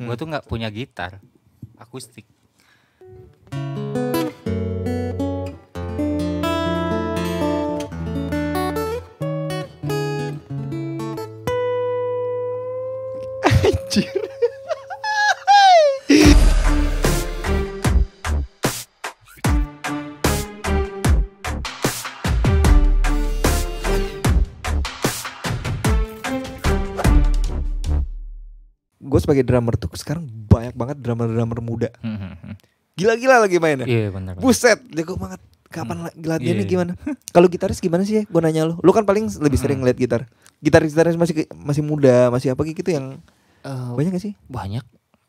hmm. gue tuh nggak punya gitar akustik gue sebagai drummer tuh sekarang banyak banget drummer-drummer muda hmm, hmm, hmm. gila-gila lagi mainnya iya benar buset jago banget kapan hmm. latihannya ini iya, iya. gimana kalau gitaris gimana sih ya? gue nanya lo lo kan paling lebih sering ngeliat gitar gitaris gitaris masih masih muda masih apa gitu yang uh, banyak gak sih banyak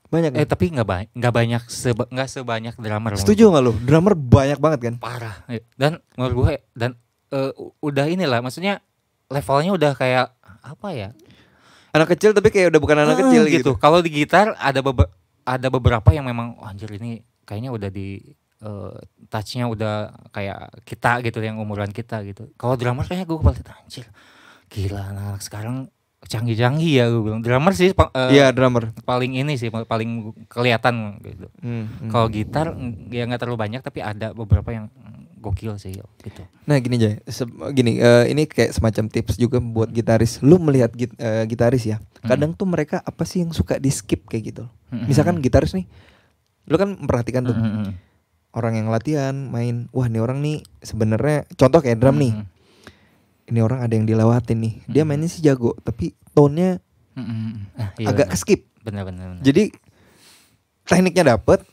banyak eh gak? tapi nggak banyak nggak banyak seba, nggak sebanyak drummer setuju nggak lo drummer banyak banget kan parah iya. dan menurut gue dan uh, udah inilah maksudnya levelnya udah kayak apa ya anak kecil tapi kayak udah bukan anak hmm, kecil gitu. gitu. Kalau di gitar ada beberapa ada beberapa yang memang oh, anjir ini kayaknya udah di uh, touchnya udah kayak kita gitu yang umuran kita gitu. Kalau drummer kayaknya gue kepala anjir gila anak-anak sekarang canggih-canggih ya gue bilang drummer sih uh, eh, yeah, drummer paling ini sih paling kelihatan gitu hmm, hmm. kalau gitar ya nggak terlalu banyak tapi ada beberapa yang gokil sih gitu. Nah gini aja gini uh, ini kayak semacam tips juga buat gitaris. Lu melihat git uh, gitaris ya, hmm. kadang tuh mereka apa sih yang suka di skip kayak gitu. Hmm. Misalkan gitaris nih, lu kan memperhatikan tuh hmm. orang yang latihan main, wah ini orang nih sebenarnya contoh kayak drum hmm. nih, ini orang ada yang dilewatin nih, dia hmm. mainnya sih jago tapi tone-nya hmm. Ah, iya, agak bener. skip. bener, bener. Jadi tekniknya dapet,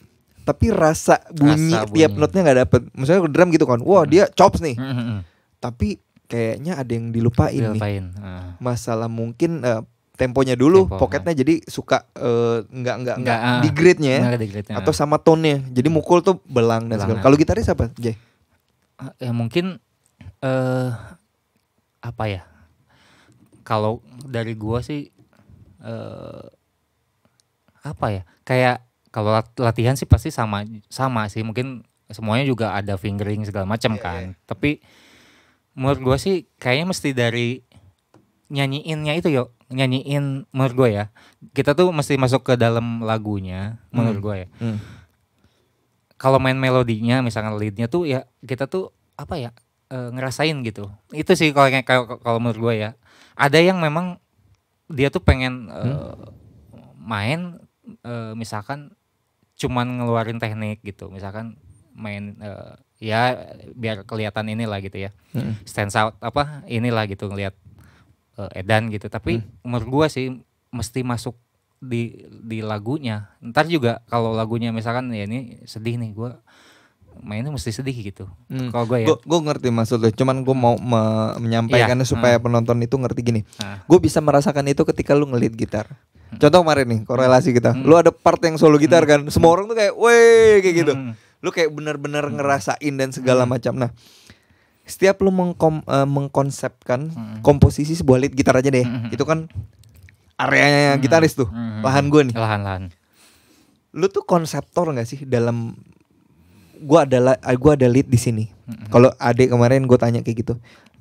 tapi rasa bunyi, rasa bunyi. tiap notnya nggak dapet misalnya drum gitu kan wah hmm. dia chops nih hmm, hmm, tapi kayaknya ada yang dilupain, dilupain. nih ah. uh. masalah mungkin uh, temponya dulu Tempo, pocketnya jadi suka uh, nggak nggak uh, di grade nya atau sama tone nya jadi mukul tuh belang dan segala kalau gitaris apa Jay ah, ya mungkin uh, apa ya kalau dari gua sih uh, apa ya kayak kalau latihan sih pasti sama sama sih mungkin semuanya juga ada fingering segala macam yeah, iya. kan. Yeah. Tapi menurut gue sih kayaknya mesti dari nyanyiinnya itu yuk nyanyiin menurut gue ya kita tuh mesti masuk ke dalam lagunya hmm. menurut gue ya hmm. kalau main melodinya misalkan leadnya tuh ya kita tuh apa ya e, ngerasain gitu itu sih kalau kalau menurut gue ya ada yang memang dia tuh pengen eh, hmm. e, main e, misalkan cuman ngeluarin teknik gitu misalkan main uh, ya biar kelihatan inilah gitu ya hmm. stand out apa inilah gitu ngelihat uh, Edan gitu tapi hmm. menurut gua sih mesti masuk di di lagunya ntar juga kalau lagunya misalkan ya ini sedih nih gua mainnya mesti sedih gitu. Hmm. Kalau gue ya. Gue ngerti maksudnya. Cuman gue mau me menyampaikannya yeah. supaya hmm. penonton itu ngerti gini. ah. Gue bisa merasakan itu ketika lu ngelit gitar. Hmm. Contoh kemarin nih korelasi kita. Hmm. Lu ada part yang solo gitar hmm. kan. Semua orang tuh kayak weh kayak gitu. Hmm. Lu kayak benar bener hmm. ngerasain dan segala hmm. macam. Nah, setiap lu mengkom, eh, mengkonsepkan hmm. komposisi sebuah lead gitar aja deh. Hmm. Itu kan areanya hmm. gitaris tuh. Hmm. Lahan gue nih. Lahan-lahan. Lu tuh konseptor gak sih dalam gua adalah gua ada lead di sini. hmm Kalau adik kemarin gua tanya kayak gitu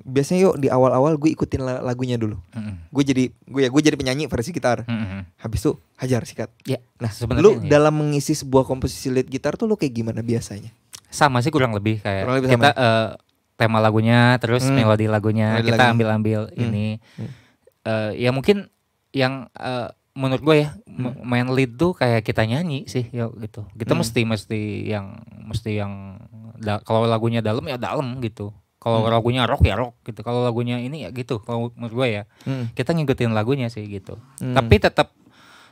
biasanya yuk di awal-awal gue ikutin lagunya dulu. Mm -hmm. Gue jadi gue ya gue jadi penyanyi versi gitar. Mm -hmm. Habis tuh hajar sikat. Ya. Nah, sebenarnya lu ya. dalam mengisi sebuah komposisi lead gitar tuh lu kayak gimana biasanya? Sama sih kurang lebih kayak kurang lebih kita Uh, tema lagunya, terus mm. melodi lagunya, melodi kita ambil-ambil mm. ini. Mm. Uh, ya mungkin yang uh, menurut gue ya mm. main lead tuh kayak kita nyanyi sih ya gitu kita mm. mesti mesti yang mesti yang kalau lagunya dalam ya dalam gitu kalau hmm. lagunya rock ya rock gitu. Kalau lagunya ini ya gitu. Kalau menurut gue ya, hmm. kita ngikutin lagunya sih gitu. Hmm. Tapi tetap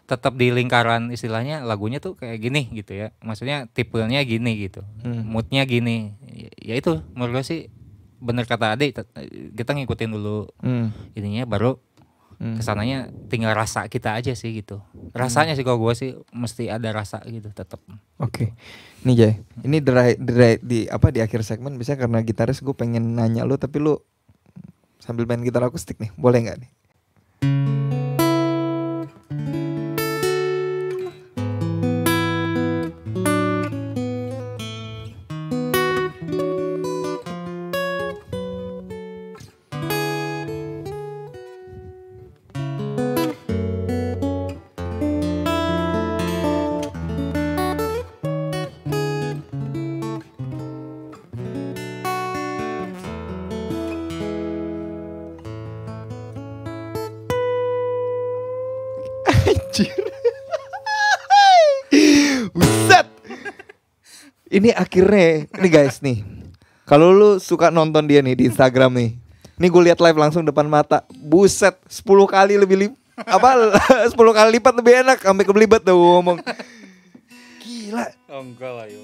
tetap di lingkaran istilahnya lagunya tuh kayak gini gitu ya. Maksudnya tipenya gini gitu. Hmm. Moodnya gini. Ya, itu menurut gue sih bener kata adik. kita ngikutin dulu hmm. ininya baru hmm. kesananya tinggal rasa kita aja sih gitu rasanya hmm. sih kalau gue sih mesti ada rasa gitu tetap Oke. Okay. Nih Jay, ini derai, derai, di apa di akhir segmen bisa karena gitaris gue pengen nanya lu tapi lu sambil main gitar akustik nih, boleh nggak nih? anjir. Buset. Ini akhirnya ini guys nih. Kalau lu suka nonton dia nih di Instagram nih. Nih gue lihat live langsung depan mata. Buset, 10 kali lebih lim, apa 10 kali lipat lebih enak sampai kebelibet tuh ngomong. Gila. Oh, enggak lah yo.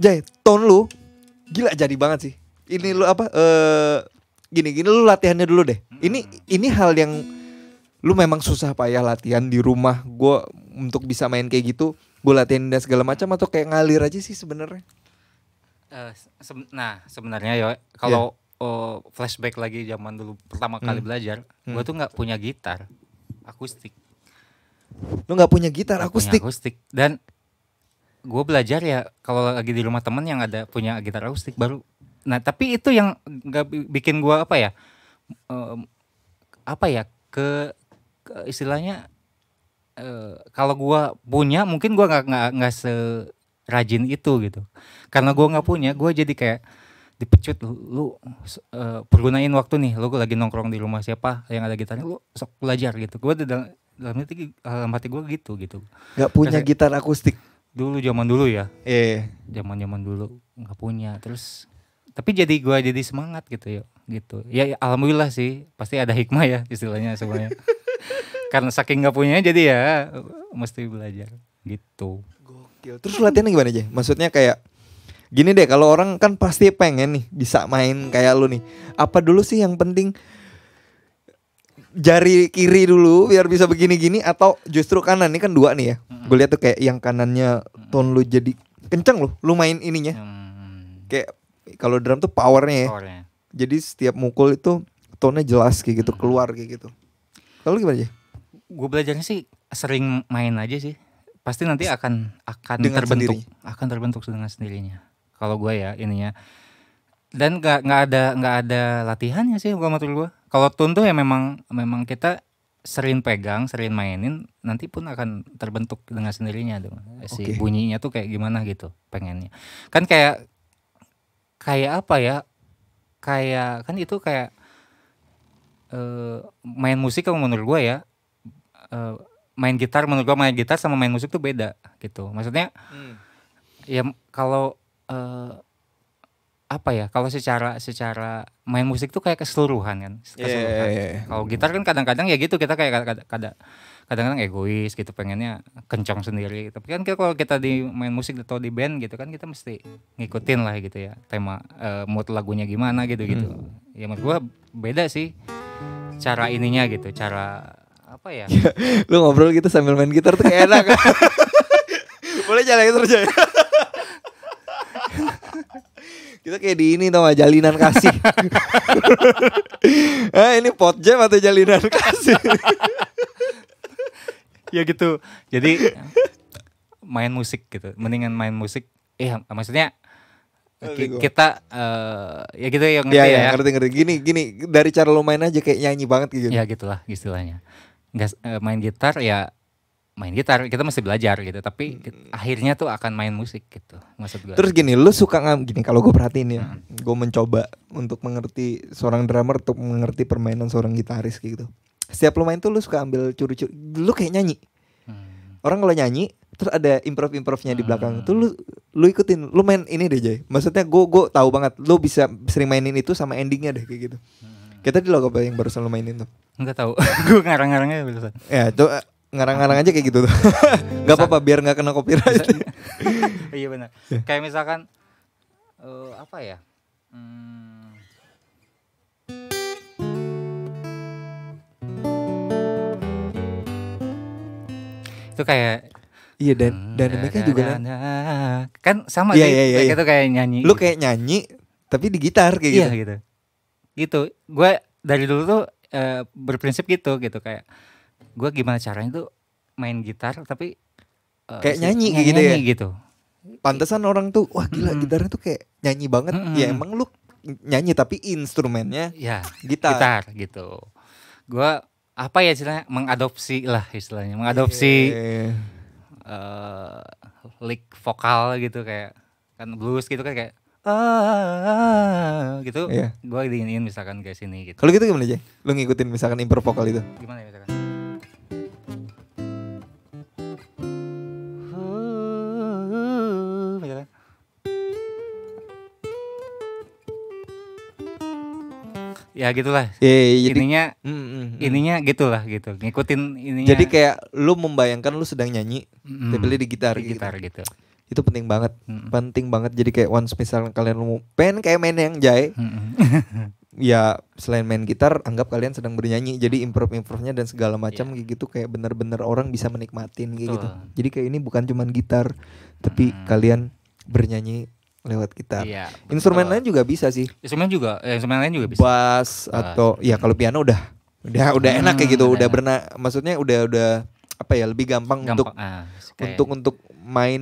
Jay, tone lu gila jadi banget sih. Ini lu apa eh uh, gini gini lu latihannya dulu deh. Ini ini hal yang lu memang susah payah latihan di rumah gue untuk bisa main kayak gitu gue latihan dan segala macam atau kayak ngalir aja sih sebenarnya uh, eh, se nah sebenarnya ya kalau yeah. Oh, uh, flashback lagi zaman dulu pertama kali hmm. belajar hmm. gue tuh nggak punya gitar akustik lu nggak punya gitar gak akustik punya akustik dan gue belajar ya kalau lagi di rumah temen yang ada punya gitar akustik baru nah tapi itu yang nggak bikin gue apa ya um, apa ya ke istilahnya uh, kalau gua punya mungkin gua nggak nggak nggak serajin itu gitu karena gua nggak punya gua jadi kayak dipecut lu, lu uh, pergunain waktu nih lu lagi nongkrong di rumah siapa yang ada gitarnya lu sok belajar gitu gua dalam dalam hati dalam hati gua gitu gitu nggak punya Kasi, gitar akustik dulu zaman dulu ya eh iya. zaman zaman dulu nggak punya terus tapi jadi gua jadi semangat gitu ya gitu ya, ya alhamdulillah sih pasti ada hikmah ya istilahnya semuanya karena saking nggak punya jadi ya mesti belajar gitu. Gokil. Terus latihannya gimana aja? Maksudnya kayak gini deh kalau orang kan pasti pengen nih bisa main kayak lu nih. Apa dulu sih yang penting jari kiri dulu biar bisa begini-gini atau justru kanan ini kan dua nih ya. Gue lihat tuh kayak yang kanannya ton lu jadi kenceng loh, lu main ininya. Mm. Kayak kalau drum tuh powernya ya. Jadi setiap mukul itu tonnya jelas kayak gitu, keluar kayak gitu. Lalu gimana aja? gue belajarnya sih sering main aja sih. Pasti nanti akan akan dengan terbentuk, sendiri. akan terbentuk dengan sendirinya. Kalau gue ya ininya. Dan nggak nggak ada nggak ada latihannya sih gue matul gue. Kalau tun tuh ya memang memang kita sering pegang, sering mainin, nanti pun akan terbentuk dengan sendirinya dong Si bunyinya tuh kayak gimana gitu pengennya. Kan kayak kayak apa ya? Kayak kan itu kayak uh, main musik kalau menurut gue ya Eh, main gitar menurut gua main gitar sama main musik tuh beda gitu maksudnya hmm. ya kalau uh, apa ya kalau secara secara main musik tuh kayak keseluruhan kan iya, keseluruhan yeah, yeah, yeah. kalau gitar kan kadang-kadang ya gitu kita kayak kadang-kadang kadang egois gitu pengennya kencang sendiri tapi kan kalau kita di main musik atau di band gitu kan kita mesti ngikutin lah gitu ya tema uh, mood lagunya gimana gitu gitu hmm. ya menurut gua beda sih cara ininya gitu cara apa ya? ya? lu ngobrol gitu sambil main gitar tuh kayak enak. Boleh jalan terus gitu, ya. Kita kayak di ini tau gak, jalinan kasih. eh, ini pot jam atau jalinan kasih? ya gitu. Jadi main musik gitu. Mendingan main musik. Iya, oh, gitu. Eh maksudnya kita uh, ya gitu ya ngerti ya, ya, ya ngerti ngerti gini gini dari cara lo main aja kayak nyanyi banget gitu ya gitulah istilahnya nggak eh, main gitar ya main gitar kita masih belajar gitu tapi hmm. akhirnya tuh akan main musik gitu maksud gue terus gini lu suka nggak gini kalau gue perhatiin ya hmm. gue mencoba untuk mengerti seorang drummer untuk mengerti permainan seorang gitaris gitu setiap lu main tuh lu suka ambil curi-curi lu kayak nyanyi hmm. orang kalau nyanyi terus ada improv improvnya hmm. di belakang tuh lu hmm. lu ikutin lu main ini deh Jay maksudnya gue gue tahu banget lu bisa sering mainin itu sama endingnya deh kayak gitu hmm kita di logo apa yang barusan lu mainin tuh? Enggak tahu. gue ngarang-ngarangnya barusan. Ya, itu eh, ngarang-ngarang aja kayak gitu tuh. gak apa-apa biar nggak kena copyright. iya benar. Kayak misalkan uh, apa ya? Hmm. Itu kayak Iya dan hmm, mereka juga kan. Kan sama yeah, sih yeah, iya, kayak yeah. gitu kayak nyanyi. Lu kayak nyanyi tapi di gitar kayak yeah, gitu. gitu gitu gue dari dulu tuh e, berprinsip gitu gitu kayak gue gimana caranya tuh main gitar tapi e, kayak nyanyi, nyanyi gitu ya? nyanyi ya gitu pantesan gitu. orang tuh wah gila mm -hmm. gitarnya tuh kayak nyanyi banget mm -hmm. ya emang lu nyanyi tapi instrumennya ya gitar gitar gitu gue apa ya istilahnya mengadopsi lah istilahnya mengadopsi yeah. uh, lick vokal gitu kayak kan blues gitu kan kayak ah gitu yeah. gue diinin misalkan kayak sini gitu kalau gitu gimana aja lu ngikutin misalkan improv vokal itu gimana ya misalkan ya gitulah ya, jadi, ininya mm, mm, mm. ininya gitulah gitu ngikutin ininya jadi kayak lu membayangkan lu sedang nyanyi mm, tapi di gitar di gitu. gitar gitu itu penting banget hmm. penting banget jadi kayak once misalnya kalian mau pengen kayak main yang jai hmm. ya selain main gitar anggap kalian sedang bernyanyi jadi improve improve dan segala macam yeah. gitu kayak bener-bener orang bisa menikmatin gitu jadi kayak ini bukan cuman gitar tapi hmm. kalian bernyanyi lewat gitar. Iya, instrumen lain juga bisa sih. Instrumen juga, eh, instrumen lain juga bisa. Bass atau uh. ya kalau piano udah udah udah hmm, enak kayak gitu, udah pernah maksudnya udah udah apa ya lebih gampang, gampang. untuk ah, untuk untuk main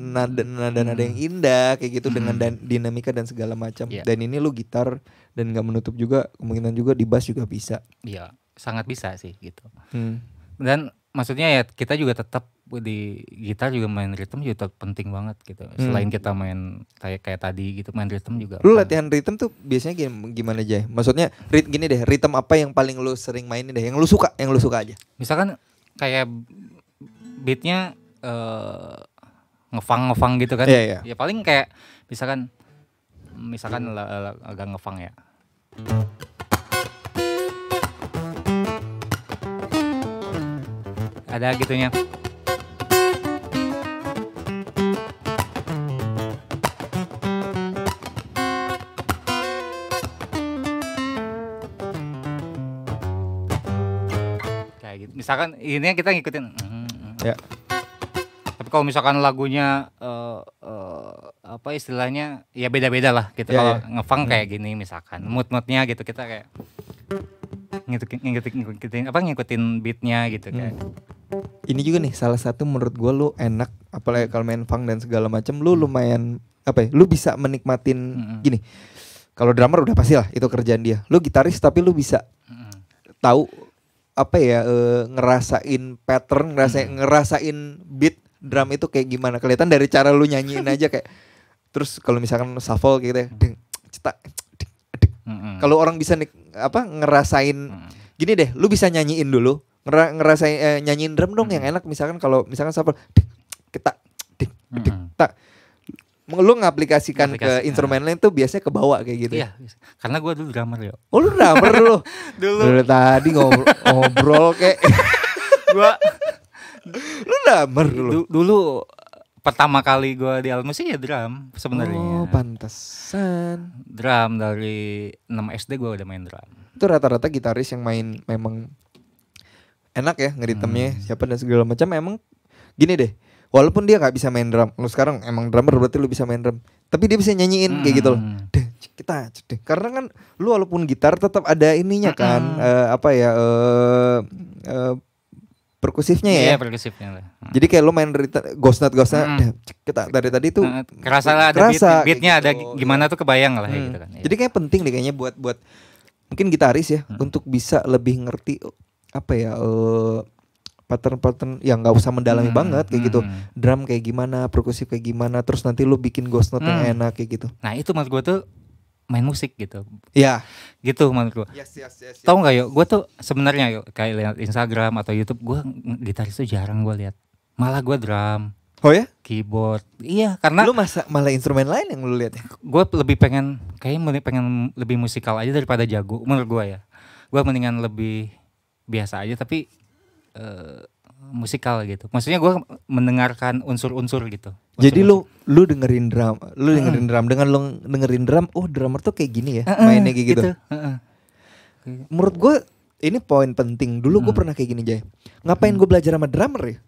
nada nada nada yang indah kayak gitu dengan hmm. dan, dinamika dan segala macam yeah. dan ini lu gitar dan nggak menutup juga kemungkinan juga di bass juga bisa iya sangat bisa sih gitu hmm. dan maksudnya ya kita juga tetap di gitar juga main rhythm juga penting banget gitu hmm. selain kita main kayak kayak tadi gitu main rhythm juga lu kan. latihan rhythm tuh biasanya gimana aja maksudnya rit gini deh rhythm apa yang paling lu sering mainin deh yang lu suka yang lu suka aja misalkan kayak beatnya uh, ngefang ngefang gitu kan yeah, yeah. ya paling kayak misalkan misalkan agak ngefang ya ada gitunya kayak gitu misalkan ini kita ngikutin ya yeah tapi kalau misalkan lagunya uh, uh, apa istilahnya ya beda-beda lah gitu. Yeah, kalau yeah. ngefang hmm. kayak gini misalkan mood-moodnya gitu kita kayak ngikutin ngikutin, ngikutin apa ngikutin beatnya gitu hmm. kayak. Ini juga nih salah satu menurut gue lu enak apalagi kalau main fang dan segala macam lu lumayan apa ya? Lu bisa menikmatin -hmm. gini. Kalau drummer udah pasti lah itu kerjaan dia. Lu gitaris tapi lu bisa mm -hmm. tahu apa ya e, ngerasain pattern ngerasain hmm. ngerasain beat drum itu kayak gimana kelihatan dari cara lu nyanyiin aja kayak terus kalau misalkan shuffle gitu ya cetak kalau orang bisa nih apa ngerasain gini deh lu bisa nyanyiin dulu ngerasain eh, nyanyiin drum dong yang enak misalkan kalau misalkan shuffle ding ketak tak lu ngaplikasikan ke instrumen ah. lain tuh biasanya ke bawah kayak gitu. Ya? Iya, karena gue dulu drummer ya. Oh lu drummer lu. dulu. dulu. tadi ngobrol, ngobrol kayak. gue lu drummer dulu. Du dulu pertama kali gua di alat musik ya drum sebenarnya. Oh, pantesan. Drum dari 6 SD gua udah main drum. Itu rata-rata gitaris yang main memang enak ya ngeritemnya hmm. siapa dan segala macam emang gini deh. Walaupun dia gak bisa main drum, lu sekarang emang drummer berarti lu bisa main drum. Tapi dia bisa nyanyiin hmm. kayak gitu loh. Hmm. kita deh karena kan lu walaupun gitar tetap ada ininya hmm. kan hmm. uh, apa ya uh, uh, perkusifnya ya. Iya, perkusifnya. Hmm. Jadi kayak lu main ghost note ghost note hmm. kita dari tadi tuh hmm. kerasa lah ada kerasa, beat, gitu. ada gimana tuh kebayang lah hmm. ya gitu kan. Iya. Jadi kayak penting deh kayaknya buat buat mungkin gitaris ya hmm. untuk bisa lebih ngerti apa ya uh, pattern-pattern yang nggak usah mendalami hmm. banget kayak gitu. hmm. gitu drum kayak gimana perkusif kayak gimana terus nanti lu bikin ghost note hmm. yang enak kayak gitu nah itu mas gue tuh main musik gitu. Iya. Yeah. Gitu menurut gue. Yes, yes, yes, yes. Tahu nggak yuk? Gue tuh sebenarnya yuk kayak lihat Instagram atau YouTube, gue gitaris tuh jarang gue lihat. Malah gue drum. Oh ya? Keyboard. Iya, karena lu masa malah instrumen lain yang lu lihat ya? Gue lebih pengen kayaknya pengen lebih musikal aja daripada jago menurut gue ya. Gue mendingan lebih biasa aja tapi uh, musikal gitu. Maksudnya gue mendengarkan unsur-unsur gitu. Jadi lo lu lu dengerin drum, lu dengerin uh. drum dengan lu dengerin drum, oh drummer tuh kayak gini ya, uh, uh, mainnya kayak gitu. gitu. Menurut gue ini poin penting. Dulu gue pernah kayak gini Jay. Ngapain gue belajar sama drummer ya?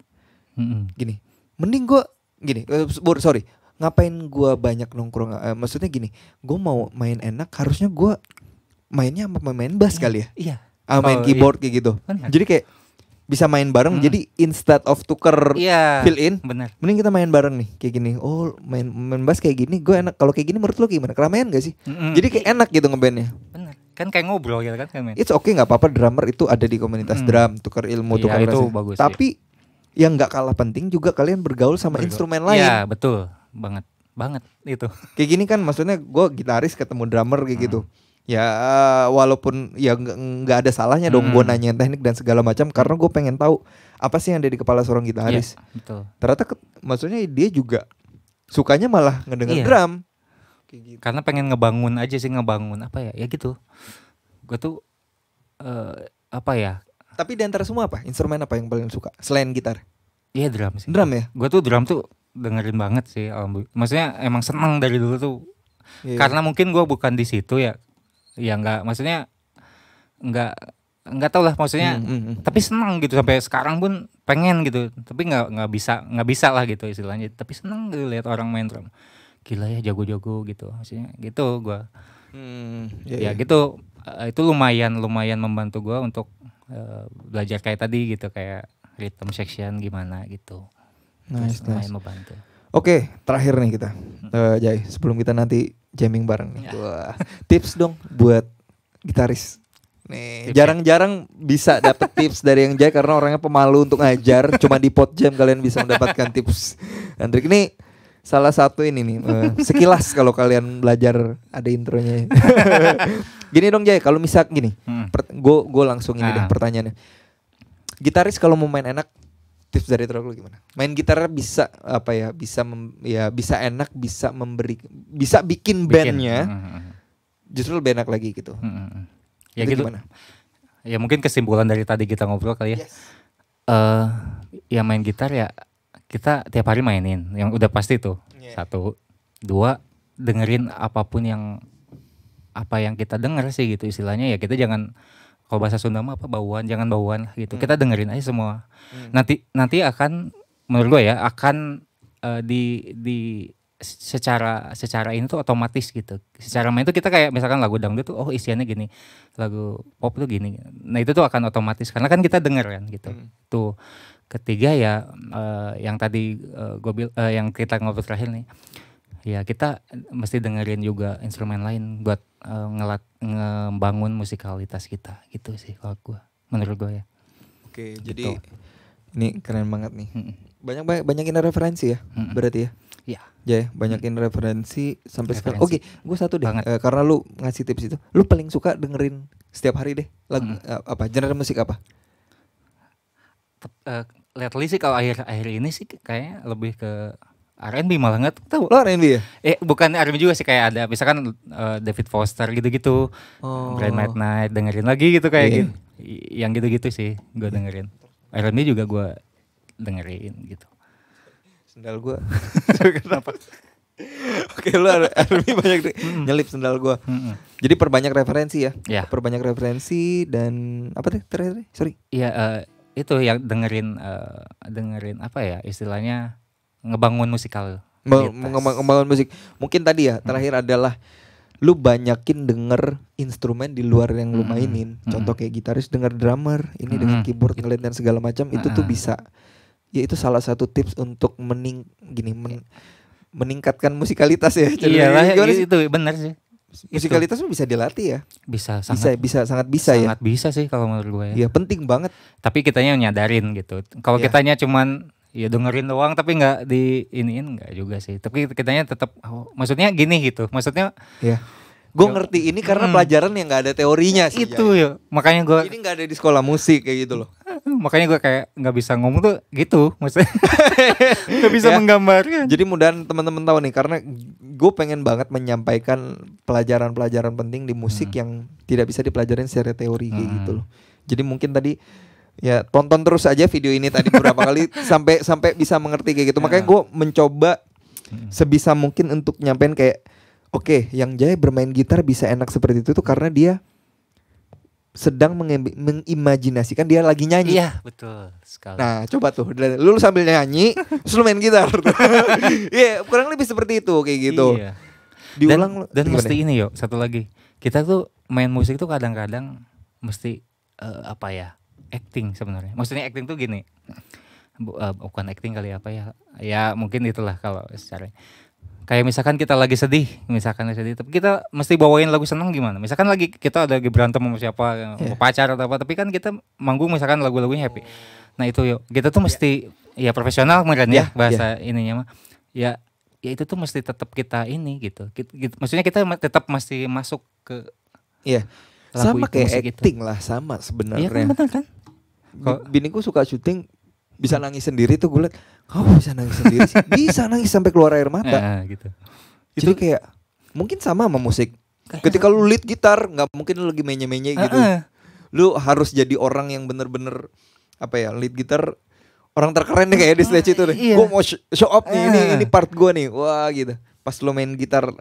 Uh, Gini, mending gue gini, uh, sorry, ngapain gue banyak nongkrong? Uh, maksudnya gini, gue mau main enak, harusnya gue mainnya sama Main bass iya, kali ya? Iya. Ah, main oh, keyboard iya. kayak gitu. Kan, Jadi kayak bisa main bareng hmm. jadi instead of tuker yeah, fill in bener. mending kita main bareng nih kayak gini oh main main bass kayak gini gue enak kalau kayak gini menurut lo gimana keramaian gak sih mm -hmm. jadi kayak enak gitu ngebandnya bener kan kayak ngobrol gitu kan kayak it's okay nggak apa-apa drummer itu ada di komunitas mm. drum tuker ilmu yeah, iya, itu bagus, iya. tapi ya. yang nggak kalah penting juga kalian bergaul sama bergaul. instrumen lain ya betul banget banget itu kayak gini kan maksudnya gue gitaris ketemu drummer kayak mm. gitu ya eh, walaupun ya nggak ada salahnya dong hmm. gue nanyain teknik dan segala macam karena gue pengen tahu apa sih yang ada di kepala seorang iya, gitaris ya, betul. ternyata ke, maksudnya dia juga sukanya malah ngedenger iya. drum gitu. karena pengen ngebangun aja sih ngebangun apa ya ya gitu gue tuh uh, apa ya tapi di antara semua apa instrumen apa yang paling suka selain gitar iya drum sih drum ya gue tuh drum tuh dengerin banget sih maksudnya emang seneng dari dulu tuh yeah. Iya. karena mungkin gue bukan di situ ya ya nggak maksudnya nggak nggak tau lah maksudnya mm, mm, mm. tapi senang gitu sampai sekarang pun pengen gitu tapi nggak nggak bisa nggak bisa lah gitu istilahnya tapi senang gitu lihat orang main drum gila ya jago-jago gitu maksudnya gitu gua hmm, ya, ya, ya gitu eh, itu lumayan lumayan membantu gua untuk uh, belajar kayak tadi gitu kayak rhythm section gimana gitu nice, Terus nice. membantu oke okay, terakhir nih kita uh, Jai sebelum kita nanti jamming bareng nih. Ya. tips dong buat gitaris. Nih, ya. jarang-jarang bisa dapet tips dari yang Jai karena orangnya pemalu untuk ngajar. Cuma di pot jam kalian bisa mendapatkan tips. Hendrik ini salah satu ini nih. Uh, sekilas kalau kalian belajar ada intronya. gini dong Jai, kalau misal gini, hmm. gue langsung ini nah. deh ah. pertanyaannya. Gitaris kalau mau main enak tips dari Troglo gimana? Main gitar bisa apa ya? Bisa mem, ya bisa enak, bisa memberi, bisa bikin, bikin. bandnya. Hmm, hmm, hmm. Justru lebih enak lagi gitu. -hmm. Ya Itu gitu. Gimana? Ya mungkin kesimpulan dari tadi kita ngobrol kali ya. Yes. Uh, ya main gitar ya kita tiap hari mainin. Yang udah pasti tuh yeah. satu, dua dengerin apapun yang apa yang kita denger sih gitu istilahnya ya kita jangan kalau bahasa Sunda mah apa bauan jangan bauan lah gitu hmm. kita dengerin aja semua hmm. nanti nanti akan menurut gue ya akan uh, di di secara secara ini tuh otomatis gitu secara main tuh kita kayak misalkan lagu dangdut tuh oh isiannya gini lagu pop tuh gini nah itu tuh akan otomatis karena kan kita denger kan gitu hmm. tuh ketiga ya uh, yang tadi uh, eh, gue uh, yang kita ngobrol terakhir nih ya kita mesti dengerin juga instrumen lain buat uh, eh, ngelat ngebangun musikalitas kita gitu sih kalau gue menurut gue ya oke gitu. jadi ini keren banget nih mm -mm. banyak banyak banyakin referensi ya mm berarti ya Iya. Ya, banyakin referensi sampai sekarang. Oke, okay, gue satu deh. Uh, karena lu ngasih tips itu, lu paling suka dengerin setiap hari deh lagu hmm. uh, apa? Genre musik apa? Uh, lately sih kalau akhir-akhir ini sih kayaknya lebih ke R&B malah nggak tahu. Lo oh, R&B ya? Eh bukan R&B juga sih kayak ada misalkan uh, David Foster gitu-gitu, oh. Brian Night Night dengerin lagi gitu kayak yeah. gitu. Yang gitu-gitu sih gue dengerin. R&B juga gue dengerin gitu. Sendal gue. Kenapa? Oke lu R&B banyak deh. Hmm. nyelip sendal gue. Hmm Jadi perbanyak referensi ya. Yeah. Perbanyak referensi dan apa tuh terakhir? Sorry. Iya. Yeah, uh, itu yang dengerin uh, dengerin apa ya istilahnya ngebangun musikal. Ngebangun musik. Mungkin tadi ya hmm. terakhir adalah lu banyakin denger instrumen di luar yang lu hmm. mainin. Hmm. Contoh kayak gitaris denger drummer, ini hmm. dengan keyboard ngeliat dan segala macam itu tuh hmm. bisa ya itu salah satu tips untuk mening gini men, meningkatkan musikalitas ya. Iya, itu benar sih musikalitas itu. bisa dilatih ya bisa sangat bisa bisa sangat bisa sangat ya sangat bisa sih kalau menurut gue ya. ya penting banget tapi kitanya nyadarin gitu kalau ya. kitanya cuman Iya dengerin doang tapi nggak di iniin nggak juga sih tapi kitanya tetap oh, maksudnya gini gitu maksudnya ya gue ngerti ini karena hmm. pelajaran yang nggak ada teorinya sih itu ya, makanya gue ini nggak ada di sekolah musik kayak gitu loh makanya gue kayak nggak bisa ngomong tuh gitu maksudnya nggak bisa ya. menggambarkan jadi mudah teman-teman tahu nih karena gue pengen banget menyampaikan pelajaran-pelajaran penting di musik hmm. yang tidak bisa dipelajarin secara teori hmm. kayak gitu loh jadi mungkin tadi ya tonton terus aja video ini tadi berapa kali sampai sampai bisa mengerti kayak gitu Ya. makanya gue mencoba hmm. sebisa mungkin untuk nyampein kayak oke okay, yang Jaya bermain gitar bisa enak seperti itu tuh karena dia sedang mengimajinasikan dia lagi nyanyi. Iya, betul sekali. Nah, coba tuh lu sambil nyanyi, terus lu main gitar. Iya, yeah, kurang lebih seperti itu kayak gitu. Iya. Diulang dan, dan mesti ini yuk, satu lagi. Kita tuh main musik tuh kadang-kadang mesti uh, apa ya? acting sebenarnya. Maksudnya acting tuh gini. Bu, uh, bukan acting kali ya, apa ya. Ya mungkin itulah kalau secara kayak misalkan kita lagi sedih, misalkan lagi sedih, tapi kita mesti bawain lagu seneng gimana? Misalkan lagi kita ada lagi berantem sama siapa, yeah. pacar atau apa, tapi kan kita manggung misalkan lagu-lagunya happy. Nah itu yuk, kita tuh mesti yeah. ya profesional kemarin yeah, ya iya, iya. bahasa yeah. ininya mah. Ya ya itu tuh mesti tetap kita ini gitu. Kita, gitu. Maksudnya kita tetap mesti masuk ke Iya. Yeah. Sama kayak acting gitu. lah sama sebenarnya. Iya kan kan? bini biniku suka syuting bisa hmm. nangis sendiri tuh gue liat kau bisa nangis sendiri sih bisa nangis sampai keluar air mata ya, gitu jadi itu kayak mungkin sama sama musik ketika lu lead gitar nggak mungkin lu lagi menye-menye gitu lu harus jadi orang yang bener-bener apa ya lead gitar orang terkeren deh kayak di stage itu deh iya. gue mau show up nih ini ini part gue nih wah gitu pas lu main gitar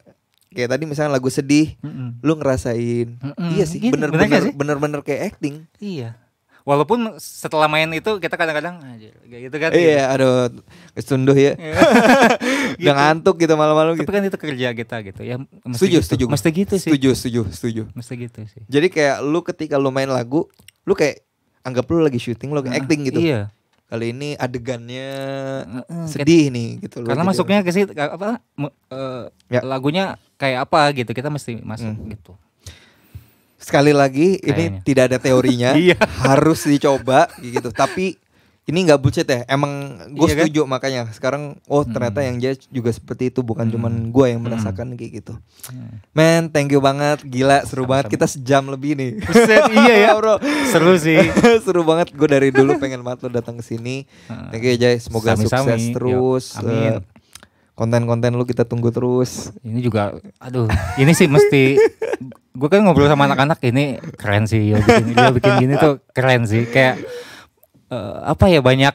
kayak tadi misalnya lagu sedih mm -mm. lu ngerasain mm -mm. iya sih gitu, bener-bener bener-bener kayak acting iya walaupun setelah main itu kita kadang-kadang gitu kan iya gitu. aduh kesunduh ya iya. gitu. udah ngantuk gitu malam-malam gitu. tapi kan itu kerja kita gitu ya mesti setuju gitu. setuju mesti gitu sih setuju setuju setuju mesti gitu sih jadi kayak lu ketika lu main lagu lu kayak anggap lu lagi syuting lu kayak uh, acting gitu iya kali ini adegannya sedih nih gitu loh. Karena masuknya ke situ apa uh, ya. lagunya kayak apa gitu kita mesti masuk hmm. gitu sekali lagi Kayaknya. ini tidak ada teorinya, iya. harus dicoba gitu. Tapi ini nggak bullshit ya, emang gue iya kan? setuju kan? makanya sekarang oh ternyata hmm. yang jazz juga seperti itu bukan hmm. cuman gue yang hmm. merasakan hmm. kayak gitu. Hmm. Man, thank you banget, gila seru Sama-sama. banget kita sejam lebih nih. Buset, iya ya bro, seru sih, seru banget gue dari dulu pengen banget lo datang ke sini. Hmm. Thank you Jay, semoga Sami-sami. sukses terus. Yo, amin. Uh, konten-konten lu kita tunggu terus. Ini juga aduh, ini sih mesti gue kan ngobrol sama anak-anak ini keren sih ya bikin dia bikin gini tuh keren sih kayak uh, apa ya banyak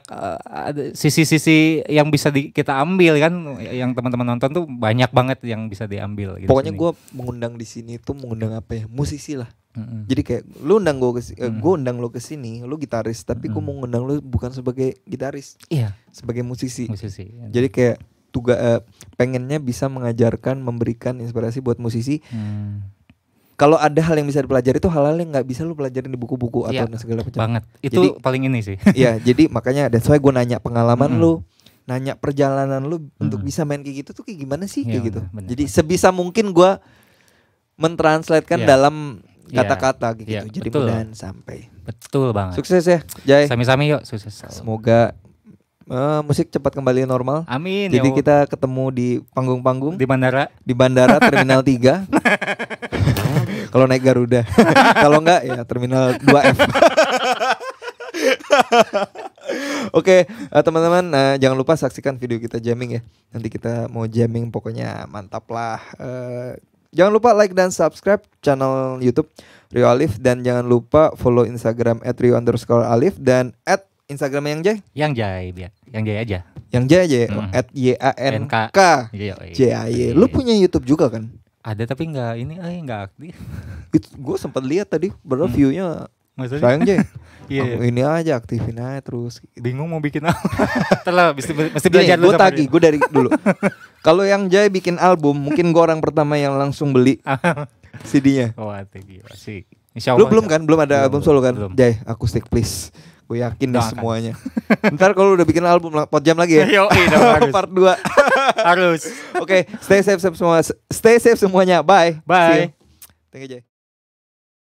sisi eh, sisi-sisi yang bisa di, kita ambil kan yang teman-teman nonton tuh banyak banget yang bisa diambil gitu pokoknya gue mengundang di sini tuh mengundang apa ya musisi lah mm-hmm. jadi kayak lu undang gue ke eh, mm-hmm. gue undang lo ke sini lu gitaris tapi mm-hmm. gue mau undang lu bukan sebagai gitaris iya sebagai musisi musisi iya. jadi kayak tuga uh, pengennya bisa mengajarkan memberikan inspirasi buat musisi hmm. kalau ada hal yang bisa dipelajari itu hal-hal yang nggak bisa lu pelajarin di buku-buku atau ya, segala macam banget itu jadi, paling ini sih Iya jadi makanya dan soalnya gue nanya pengalaman mm. lu nanya perjalanan lu mm. untuk hmm. bisa main kayak gitu tuh kayak gimana sih ya, kayak iya, gitu bener. jadi sebisa mungkin gue mentranslatekan ya. dalam iya. kata-kata ya, gitu ya, jadi mudah sampai betul banget sukses ya Jai sami-sami yuk sukses semoga Uh, musik cepat kembali normal. Amin. Jadi ya, kita ketemu di panggung-panggung. Di bandara. Di bandara Terminal 3. Kalau naik Garuda. Kalau enggak ya Terminal 2F. Oke, okay, uh, eh, teman-teman uh, jangan lupa saksikan video kita jamming ya. Nanti kita mau jamming pokoknya mantap lah. Uh, jangan lupa like dan subscribe channel YouTube Rio Alif dan jangan lupa follow Instagram @rio_alif dan at Instagram yang Jay? Yang Jay biar. Yang Jay aja. Yang Jay aja hmm. at Y A N K, K. J A Y. Lu iya. punya YouTube juga kan? Ada tapi nggak ini eh nggak aktif. gue sempat lihat tadi berapa hmm. view-nya Maksudnya? Sayang Jay. Iya. yeah. Ini aja aktifin aja terus. Bingung mau bikin apa? Terlalu. mesti mesti belajar dulu. Gue tagi, gue dari dulu. Kalau yang Jay bikin album, mungkin gue orang pertama yang langsung beli CD-nya. Wah, oh, gila sih. Lu belum kan? Belum ada belum, album solo kan? Belum. Jay, akustik please. Gue yakin Doakan. nih semuanya. Ntar kalau udah bikin album 4 jam lagi ya. Yo, iya, harus. Part 2. harus. Oke, okay, stay safe semua. Stay safe semuanya. Bye. Bye. Ya. Thank you, Jay.